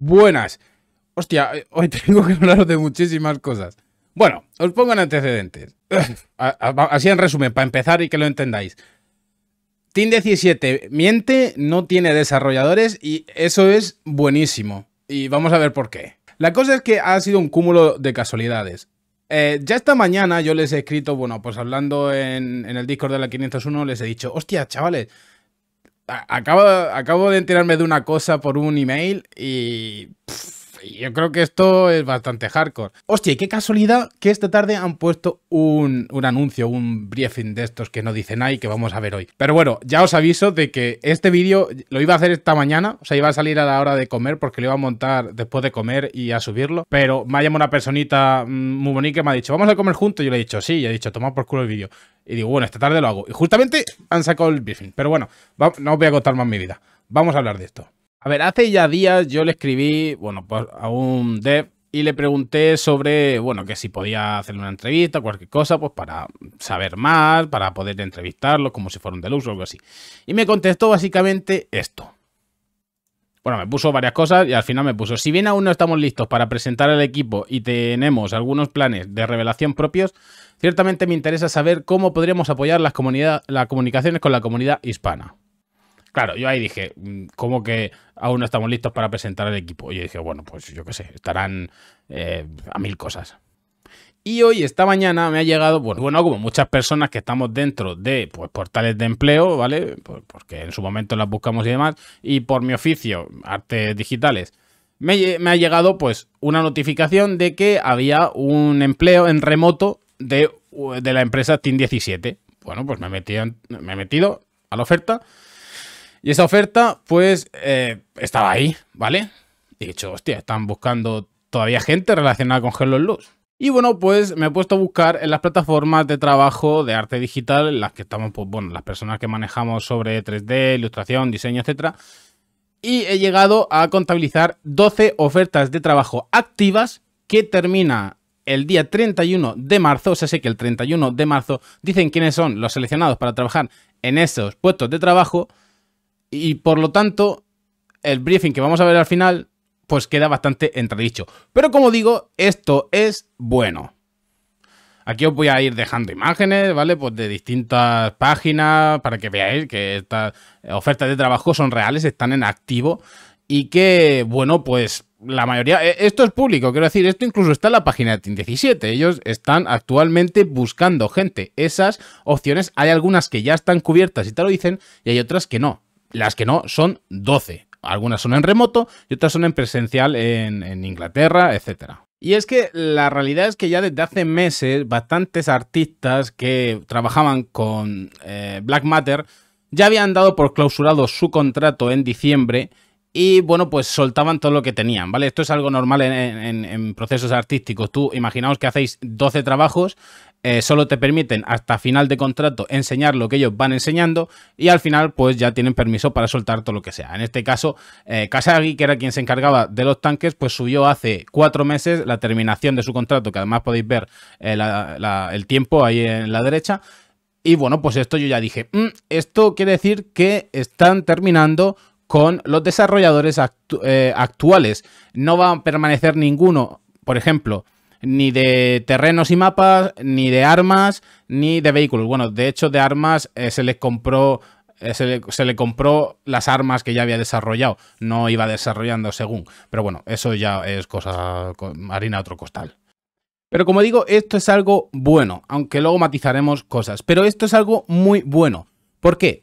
buenas. Hostia, eh, hoy tengo que hablaros de muchísimas cosas. Bueno, os pongo en antecedentes. Así en resumen, para empezar y que lo entendáis. Team 17 miente, no tiene desarrolladores y eso es buenísimo. Y vamos a ver por qué. La cosa es que ha sido un cúmulo de casualidades. Eh, ya esta mañana yo les he escrito, bueno, pues hablando en, en el Discord de la 501, les he dicho, hostia, chavales, acabo, acabo de enterarme de una cosa por un email y yo creo que esto es bastante hardcore. Hostia, qué casualidad que esta tarde han puesto un, anuncio, un briefing de estos que no dicen ahí que vamos a ver hoy. Pero bueno, ya os aviso de que este vídeo lo iba a hacer esta mañana, o sea, iba a salir a la hora de comer porque lo iba a montar después de comer y a subirlo. Pero me ha llamado una personita mm, muy bonita que me ha dicho, vamos a comer juntos. Yo le he dicho, sí, y he dicho, toma por culo el vídeo. Y digo, bueno, esta tarde lo hago. Y justamente han sacado el briefing. Pero bueno, no os voy a contar más mi vida. Vamos a hablar de esto. A ver, hace ya días yo le escribí, bueno, pues, a un dev y le pregunté sobre, bueno, que si podía hacerle una entrevista, cualquier cosa, pues para saber más, para poder entrevistarlo como si fuera un deluxe o algo así. Y me contestó básicamente esto. Bueno, me puso varias cosas y al final me puso, si bien aún no estamos listos para presentar al equipo y tenemos algunos planes de revelación propios, ciertamente me interesa saber cómo podríamos apoyar las, las comunicaciones con la comunidad hispana. Claro, yo ahí dije, mm, ¿cómo que aún no estamos listos para presentar el equipo? Y yo dije, bueno, pues yo qué sé, estarán eh, a mil cosas. Y hoy, esta mañana, me ha llegado, bueno, bueno, como muchas personas que estamos dentro de pues, portales de empleo, ¿vale? Porque en su momento las buscamos y demás, y por mi oficio, artes digitales, me, ha llegado pues una notificación de que había un empleo en remoto de, la empresa Team 17. Bueno, pues me, me he metido a la oferta y esa oferta, pues, eh, estaba ahí, ¿vale? he dicho, hostia, están buscando todavía gente relacionada con Hello Luz. Y bueno, pues me he puesto a buscar en las plataformas de trabajo de arte digital, en las que estamos, pues bueno, las personas que manejamos sobre 3D, ilustración, diseño, etcétera. Y he llegado a contabilizar 12 ofertas de trabajo activas que termina el día 31 de marzo, o sea, sé que el 31 de marzo dicen quiénes son los seleccionados para trabajar en esos puestos de trabajo y por lo tanto, el briefing que vamos a ver al final, pues queda bastante entredicho. Pero como digo, esto es bueno. Aquí os voy a ir dejando imágenes, ¿vale? Pues de distintas páginas para que veáis que estas ofertas de trabajo son reales, están en activo y que, bueno, pues la mayoría, e, esto es público, quiero decir, esto incluso está en la página de Team 17, ellos están actualmente buscando gente. Esas opciones, hay algunas que ya están cubiertas y te lo dicen y hay otras que no. Las que no son 12. Algunas son en remoto y otras son en presencial en, Inglaterra, etcétera. Y es que la realidad es que ya desde hace meses bastantes artistas que trabajaban con eh, Black Matter ya habían dado por clausurado su contrato en diciembre y bueno, pues soltaban todo lo que tenían, ¿vale? Esto es algo normal en, en procesos artísticos. Tú imaginaos que hacéis 12 trabajos, eh, solo te permiten hasta final de contrato enseñar lo que ellos van enseñando y al final pues ya tienen permiso para soltar todo lo que sea. En este caso, eh, Kasagi, que era quien se encargaba de los tanques, pues subió hace cuatro meses la terminación de su contrato, que además podéis ver eh, el tiempo ahí en la derecha. Y bueno, pues esto yo ya dije, mm, esto quiere decir que están terminando con los desarrolladores eh, actuales. No va a permanecer ninguno, por ejemplo, ni de terrenos y mapas, ni de armas, ni de vehículos. Bueno, de hecho, de armas eh, se les compró eh, se le, se le, compró las armas que ya había desarrollado, no iba desarrollando según. Pero bueno, eso ya es cosa harina otro costal. Pero como digo, esto es algo bueno, aunque luego matizaremos cosas. Pero esto es algo muy bueno. ¿Por qué?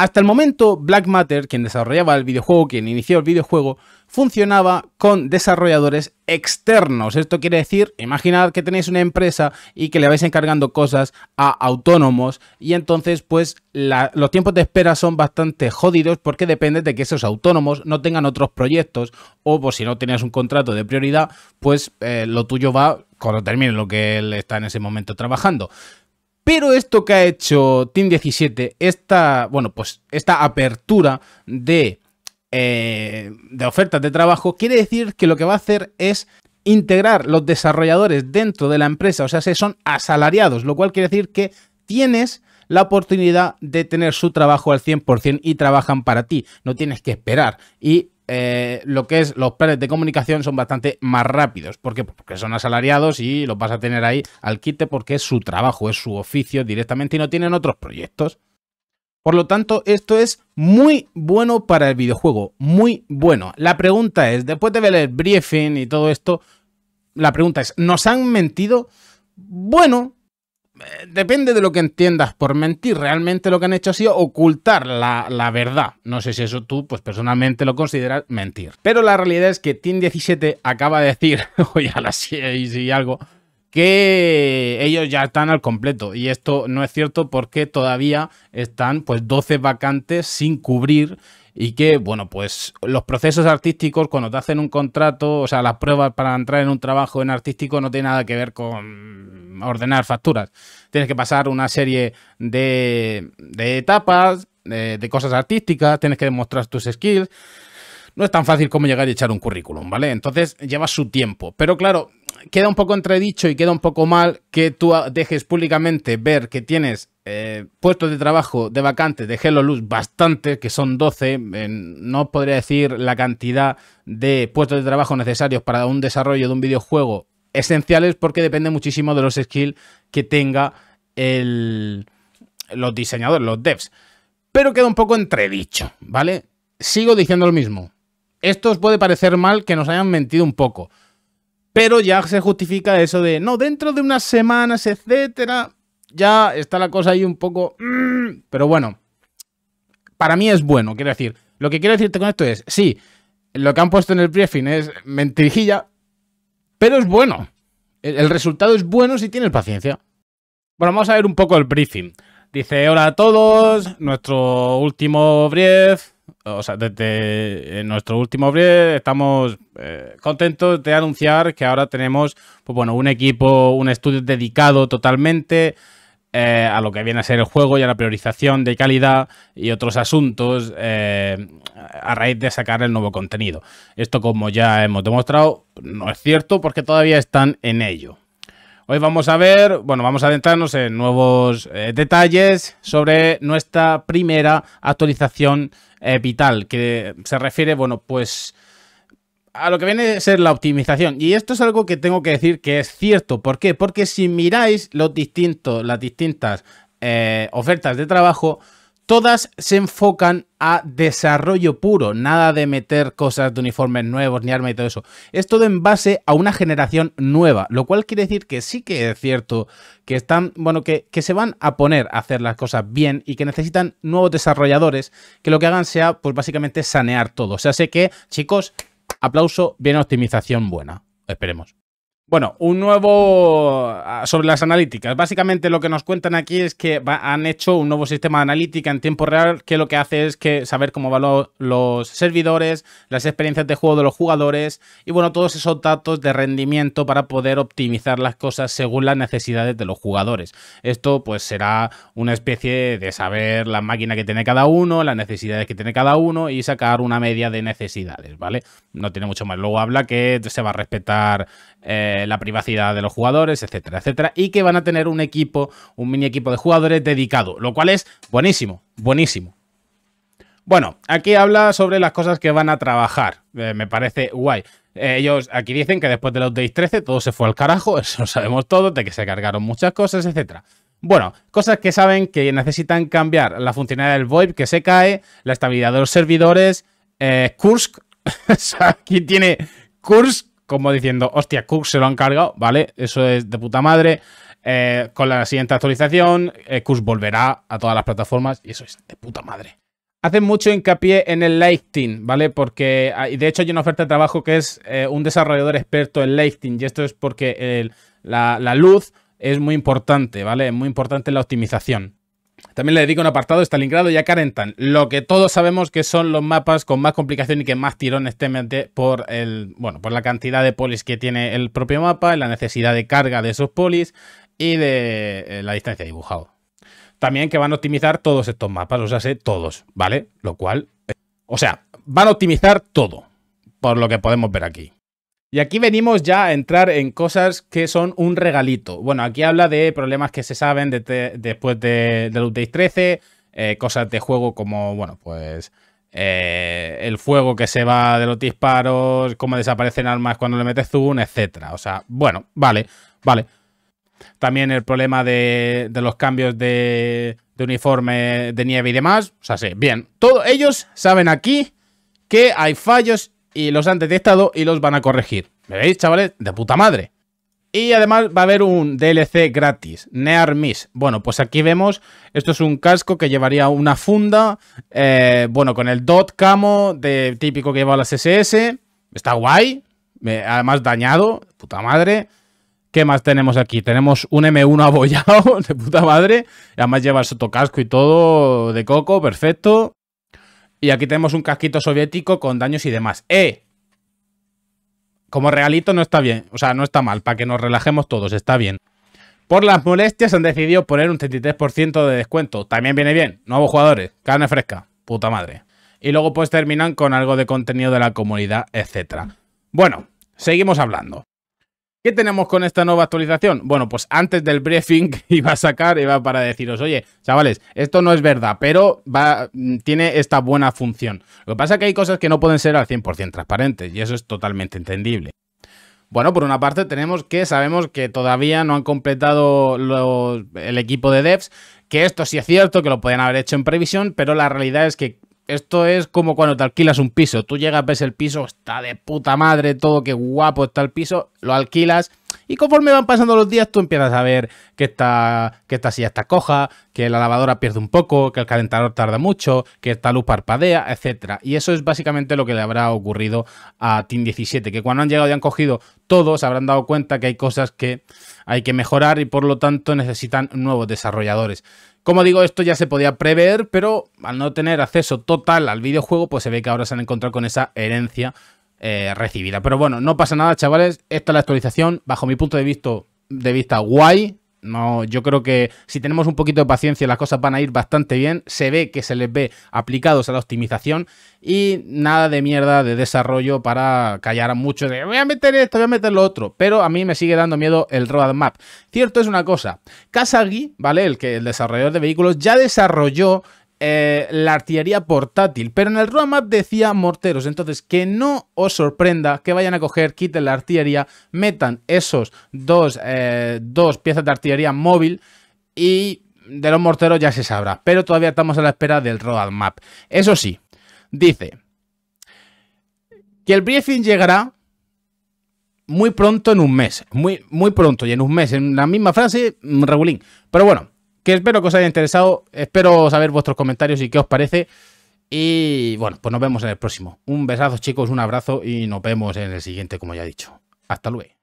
Hasta el momento, Black Matter, quien desarrollaba el videojuego, quien inició el videojuego, funcionaba con desarrolladores externos. Esto quiere decir, imaginad que tenéis una empresa y que le vais encargando cosas a autónomos y entonces pues los tiempos de espera son bastante jodidos porque depende de que esos autónomos no tengan otros proyectos o por pues, si no tenías un contrato de prioridad pues eh, lo tuyo va cuando termine lo que él está en ese momento trabajando. Pero esto que ha hecho Team 17, esta, bueno, pues esta apertura de, eh, de ofertas de trabajo, quiere decir que lo que va a hacer es integrar los desarrolladores dentro de la empresa, o sea, se son asalariados, lo cual quiere decir que tienes la oportunidad de tener su trabajo al 100% y trabajan para ti, no tienes que esperar. Y eh, lo que es los planes de comunicación son bastante más rápidos. Porque son asalariados y los vas a tener ahí al quite porque es su trabajo, es su oficio directamente y no tienen otros proyectos. Por lo tanto, esto es muy bueno para el videojuego, muy bueno. La pregunta es, después de ver el briefing y todo esto, la pregunta es, ¿nos han mentido? Bueno, eh, depende de lo que entiendas por mentir, realmente lo que han hecho ha sido ocultar la, verdad. No sé si eso tú, pues personalmente lo consideras mentir. Pero la realidad es que Team 17 acaba de decir, hoy a las 6 y algo, que ellos ya están al completo. Y esto no es cierto porque todavía están pues 12 vacantes sin cubrir y que, bueno, pues los procesos artísticos cuando te hacen un contrato, o sea, las pruebas para entrar en un trabajo en artístico no tiene nada que ver con ordenar facturas. Tienes que pasar una serie de, etapas, de, de cosas artísticas, tienes que demostrar tus skills no es tan fácil como llegar y echar un currículum, ¿vale? Entonces lleva su tiempo. Pero claro, queda un poco entredicho y queda un poco mal que tú dejes públicamente ver que tienes eh, puestos de trabajo de vacantes de Hello Luz bastante que son 12, no podría decir la cantidad de puestos de trabajo necesarios para un desarrollo de un videojuego esenciales porque depende muchísimo de los skills que tenga el, los diseñadores, los devs. Pero queda un poco entredicho, ¿vale? Sigo diciendo lo mismo. Esto os puede parecer mal que nos hayan mentido un poco. Pero ya se justifica eso de, no, dentro de unas semanas, etcétera, ya está la cosa ahí un poco... Mm, pero bueno, para mí es bueno, quiero decir. Lo que quiero decirte con esto es, sí, lo que han puesto en el briefing es mentirijilla, pero es bueno. El resultado es bueno si tienes paciencia. Bueno, vamos a ver un poco el briefing. Dice, hola a todos, nuestro último brief o sea, desde eh, nuestro último brief estamos eh, contentos de anunciar que ahora tenemos, pues bueno, un equipo, un estudio dedicado totalmente eh, a lo que viene a ser el juego y a la priorización de calidad y otros asuntos a raíz de sacar el nuevo contenido. Esto, como ya hemos demostrado, no es cierto porque todavía están en ello. Hoy vamos a ver, bueno, vamos a adentrarnos en nuevos eh, detalles sobre nuestra primera actualización eh, vital, que se refiere, bueno, pues a lo que viene a ser la optimización. Y esto es algo que tengo que decir que es cierto. ¿Por qué? Porque si miráis los distintos, las distintas eh, ofertas de trabajo, Todas se enfocan a desarrollo puro, nada de meter cosas de uniformes nuevos ni armas y todo eso. Es todo en base a una generación nueva, lo cual quiere decir que sí que es cierto que están, bueno, que, que se van a poner a hacer las cosas bien y que necesitan nuevos desarrolladores que lo que hagan sea, pues básicamente sanear todo. O sea, sé que, chicos, aplauso, bien optimización buena. Esperemos. Bueno, un nuevo ah, sobre las analíticas. Básicamente lo que nos cuentan aquí es que han hecho un nuevo sistema de analítica en tiempo real que lo que hace es que saber cómo van los servidores, las experiencias de juego de los jugadores y bueno, todos esos datos de rendimiento para poder optimizar las cosas según las necesidades de los jugadores. Esto pues será una especie de saber la máquina que tiene cada uno, las necesidades que tiene cada uno y sacar una media de necesidades, ¿vale? No tiene mucho más. Luego habla que se va a respetar... Eh, eh, la privacidad de los jugadores, etcétera, etcétera, y que van a tener un equipo, un mini equipo de jugadores dedicado, lo cual es buenísimo, buenísimo. Bueno, aquí habla sobre las cosas que van a trabajar, eh, me parece guay. Eh, ellos aquí dicen que después de los Days 13 todo se fue al carajo, eso lo sabemos todos, de que se cargaron muchas cosas, etcétera. Bueno, cosas que saben que necesitan cambiar. La funcionalidad del VoIP que se cae, la estabilidad de los servidores, Kursk. Aquí tiene Kursk como diciendo, hostia, Cook se lo han cargado, ¿vale? Eso es de puta madre. Eh, con la siguiente actualización, eh, volverá a todas las plataformas y eso es de puta madre. Hacen mucho hincapié en el lighting, ¿vale? Porque, ah, de hecho, hay una oferta de trabajo que es eh, un desarrollador experto en lighting y esto es porque la, luz es muy importante, ¿vale? Es muy importante la optimización. También le dedico un apartado a Stalingrado y a Carentan, lo que todos sabemos que son los mapas con más complicación y que más tirones temen por, el, bueno, por la cantidad de polis que tiene el propio mapa, la necesidad de carga de esos polis y de eh, la distancia de dibujado. También que van a optimizar todos estos mapas, los hace todos, ¿vale? Lo cual, eh, o sea, van a optimizar todo, por lo que podemos ver aquí. Y aquí venimos ya a entrar en cosas que son un regalito. Bueno, aquí habla de problemas que se saben de después de, de Days 13, eh, cosas de juego como, bueno, pues eh, el fuego que se va de los disparos, cómo desaparecen armas cuando le metes zoom, etcétera. O sea, bueno, vale, vale. También el problema de, los cambios de, de uniforme de nieve y demás. O sea, sí, bien. Todos ellos saben aquí que hay fallos y los han detectado y los van a corregir. ¿Me veis, chavales? De puta madre. Y además va a haber un DLC gratis, Near Miss. Bueno, pues aquí vemos, esto es un casco que llevaría una funda, eh, bueno, con el dot camo de, típico que lleva las SS. Está guay, además dañado, puta madre. ¿Qué más tenemos aquí? Tenemos un M1 abollado, de puta madre. Además lleva el sotocasco y todo de coco, perfecto. Y aquí tenemos un casquito soviético con daños y demás. ¡Eh! Como regalito no está bien. O sea, no está mal. Para que nos relajemos todos, está bien. Por las molestias han decidido poner un 33% de descuento. También viene bien. Nuevos jugadores. Carne fresca. Puta madre. Y luego pues terminan con algo de contenido de la comunidad, etc. Bueno, seguimos hablando. ¿Qué tenemos con esta nueva actualización? Bueno, pues antes del briefing iba a sacar, iba para deciros, oye, chavales, esto no es verdad, pero mm, tiene esta buena función. Lo que pasa es que hay cosas que no pueden ser al 100% transparentes y eso es totalmente entendible. Bueno, por una parte tenemos que sabemos que todavía no han completado el equipo de devs, que esto sí es cierto, que lo pueden haber hecho en previsión, pero la realidad es que esto es como cuando te alquilas un piso. Tú llegas, ves el piso, está de puta madre todo, qué guapo está el piso, lo alquilas y conforme van pasando los días, tú empiezas a ver que esta, que silla está coja, que la lavadora pierde un poco, que el calentador tarda mucho, que esta luz parpadea, etc. Y eso es básicamente lo que le habrá ocurrido a Team 17, que cuando han llegado y han cogido todos, habrán dado cuenta que hay cosas que hay que mejorar y por lo tanto necesitan nuevos desarrolladores. Como digo, esto ya se podía prever, pero al no tener acceso total al videojuego, pues se ve que ahora se han encontrado con esa herencia eh, recibida. Pero bueno, no pasa nada, chavales. Esta es la actualización, bajo mi punto de vista, de vista guay. No, yo creo que si tenemos un poquito de paciencia las cosas van a ir bastante bien. Se ve que se les ve aplicados a la optimización y nada de mierda de desarrollo para callar a muchos de voy a meter esto, voy a meter lo otro. Pero a mí me sigue dando miedo el roadmap. Cierto es una cosa, Kasagi, ¿vale? El, que, el desarrollador de vehículos ya desarrolló eh, la artillería portátil, pero en el roadmap decía morteros, entonces que no os sorprenda que vayan a coger, quiten la artillería, metan esos dos, eh, dos piezas de artillería móvil y de los morteros ya se sabrá, pero todavía estamos a la espera del roadmap. Eso sí, dice que el briefing llegará muy pronto en un mes, muy, muy pronto y en un mes, en la misma frase, regulín, pero bueno que espero que os haya interesado, espero saber vuestros comentarios y qué os parece. Y bueno, pues nos vemos en el próximo. Un besazo chicos, un abrazo y nos vemos en el siguiente, como ya he dicho. Hasta luego.